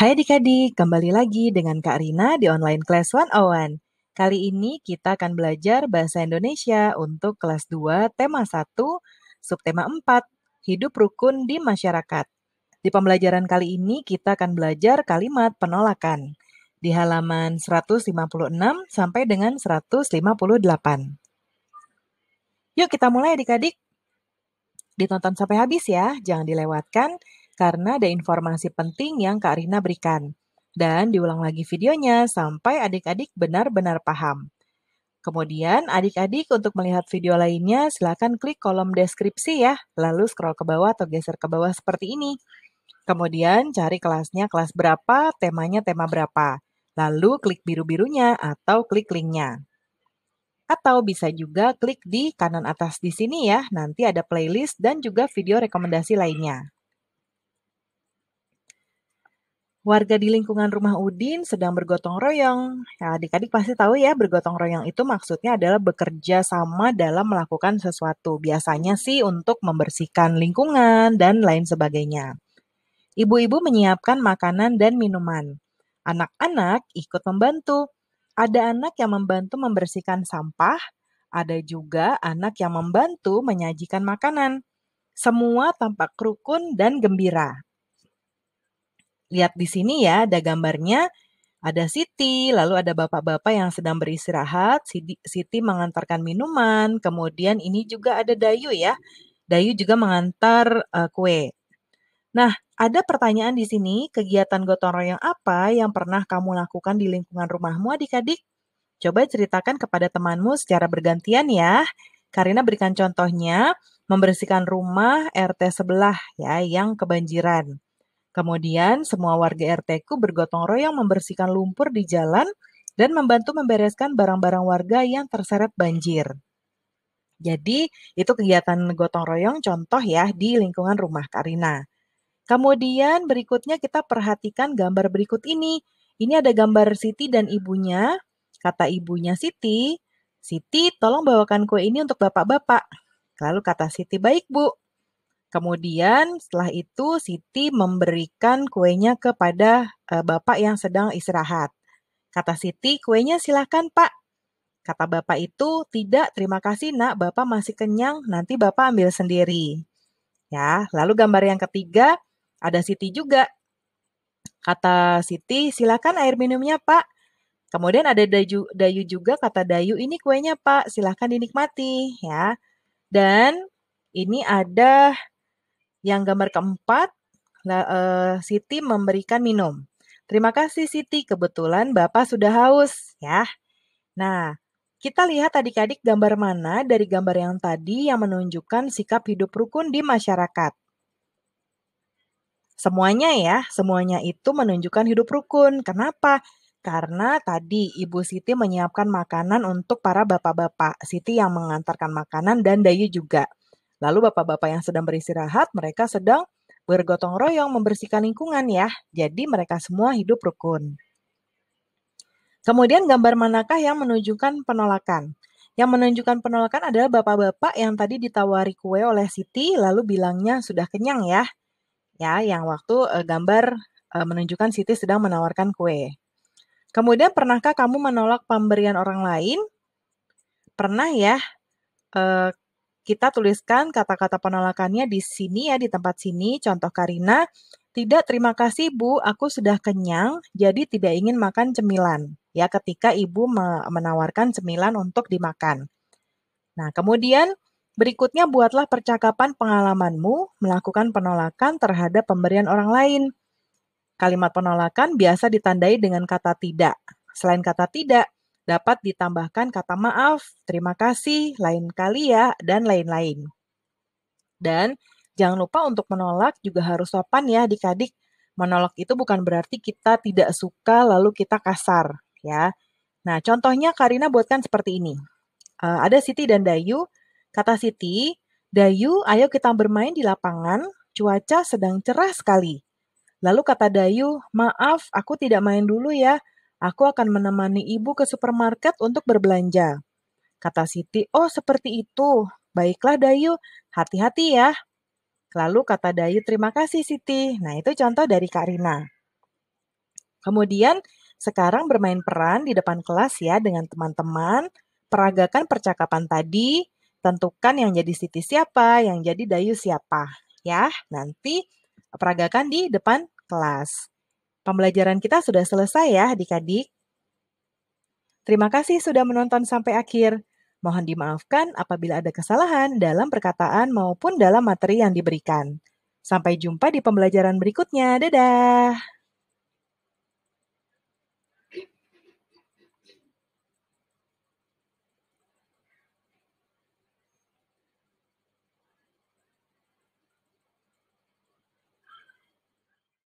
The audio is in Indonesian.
Hai adik-adik, kembali lagi dengan Kak Rina di Online Class 101. Kali ini kita akan belajar Bahasa Indonesia untuk kelas 2, tema 1, subtema 4, Hidup Rukun di Masyarakat. Di pembelajaran kali ini kita akan belajar kalimat penolakan di halaman 156 sampai dengan 158. Yuk kita mulai adik-adik. Ditonton sampai habis ya, jangan dilewatkan karena ada informasi penting yang Kak Rina berikan. Dan diulang lagi videonya sampai adik-adik benar-benar paham. Kemudian adik-adik untuk melihat video lainnya silakan klik kolom deskripsi ya, lalu scroll ke bawah atau geser ke bawah seperti ini. Kemudian cari kelasnya kelas berapa, temanya tema berapa. Lalu klik biru-birunya atau klik linknya. Atau bisa juga klik di kanan atas di sini ya, nanti ada playlist dan juga video rekomendasi lainnya. Warga di lingkungan rumah Udin sedang bergotong royong. Ya, adik-adik pasti tahu ya, bergotong royong itu maksudnya adalah bekerja sama dalam melakukan sesuatu. Biasanya sih untuk membersihkan lingkungan dan lain sebagainya. Ibu-ibu menyiapkan makanan dan minuman. Anak-anak ikut membantu. Ada anak yang membantu membersihkan sampah, ada juga anak yang membantu menyajikan makanan. Semua tampak rukun dan gembira lihat di sini ya, ada gambarnya. Ada Siti, lalu ada bapak-bapak yang sedang beristirahat. Siti, mengantarkan minuman. Kemudian ini juga ada Dayu ya. Dayu juga mengantar uh, kue. Nah, ada pertanyaan di sini, kegiatan gotong royong apa yang pernah kamu lakukan di lingkungan rumahmu adik-adik? Coba ceritakan kepada temanmu secara bergantian ya. Karina berikan contohnya, membersihkan rumah RT sebelah ya yang kebanjiran. Kemudian semua warga RT bergotong royong membersihkan lumpur di jalan dan membantu membereskan barang-barang warga yang terseret banjir. Jadi, itu kegiatan gotong royong contoh ya di lingkungan rumah Karina. Kemudian berikutnya kita perhatikan gambar berikut ini. Ini ada gambar Siti dan ibunya. Kata ibunya Siti, Siti tolong bawakan kue ini untuk bapak-bapak. Lalu kata Siti, baik bu. Kemudian setelah itu Siti memberikan kuenya kepada uh, bapak yang sedang istirahat. Kata Siti, kuenya silahkan pak. Kata bapak itu, tidak terima kasih nak, bapak masih kenyang, nanti bapak ambil sendiri. Ya, lalu gambar yang ketiga ada Siti juga. Kata Siti, silakan air minumnya pak. Kemudian ada Dayu, Dayu juga, kata Dayu, ini kuenya pak, silahkan dinikmati. Ya, dan ini ada yang gambar keempat, uh, Siti memberikan minum. Terima kasih Siti, kebetulan Bapak sudah haus ya. Nah, kita lihat adik-adik gambar mana dari gambar yang tadi yang menunjukkan sikap hidup rukun di masyarakat. Semuanya ya, semuanya itu menunjukkan hidup rukun. Kenapa? Karena tadi Ibu Siti menyiapkan makanan untuk para bapak-bapak. Siti yang mengantarkan makanan dan Dayu juga. Lalu bapak-bapak yang sedang beristirahat, mereka sedang bergotong royong membersihkan lingkungan ya. Jadi mereka semua hidup rukun. Kemudian gambar manakah yang menunjukkan penolakan? Yang menunjukkan penolakan adalah bapak-bapak yang tadi ditawari kue oleh Siti lalu bilangnya sudah kenyang ya. Ya, yang waktu eh, gambar eh, menunjukkan Siti sedang menawarkan kue. Kemudian pernahkah kamu menolak pemberian orang lain? Pernah ya. Eh, kita tuliskan kata-kata penolakannya di sini ya, di tempat sini. Contoh Karina, tidak terima kasih Bu, aku sudah kenyang, jadi tidak ingin makan cemilan. Ya, ketika Ibu menawarkan cemilan untuk dimakan. Nah, kemudian berikutnya buatlah percakapan pengalamanmu melakukan penolakan terhadap pemberian orang lain. Kalimat penolakan biasa ditandai dengan kata tidak. Selain kata tidak, dapat ditambahkan kata maaf, terima kasih, lain kali ya, dan lain-lain. Dan jangan lupa untuk menolak juga harus sopan ya adik-adik. Menolak itu bukan berarti kita tidak suka lalu kita kasar ya. Nah contohnya Karina buatkan seperti ini. Uh, ada Siti dan Dayu. Kata Siti, Dayu ayo kita bermain di lapangan, cuaca sedang cerah sekali. Lalu kata Dayu, maaf aku tidak main dulu ya, Aku akan menemani ibu ke supermarket untuk berbelanja. Kata Siti, oh seperti itu. Baiklah Dayu, hati-hati ya. Lalu kata Dayu, terima kasih Siti. Nah itu contoh dari Kak Rina. Kemudian sekarang bermain peran di depan kelas ya dengan teman-teman. Peragakan percakapan tadi, tentukan yang jadi Siti siapa, yang jadi Dayu siapa. Ya, nanti peragakan di depan kelas. Pembelajaran kita sudah selesai ya adik-adik. Terima kasih sudah menonton sampai akhir. Mohon dimaafkan apabila ada kesalahan dalam perkataan maupun dalam materi yang diberikan. Sampai jumpa di pembelajaran berikutnya. Dadah!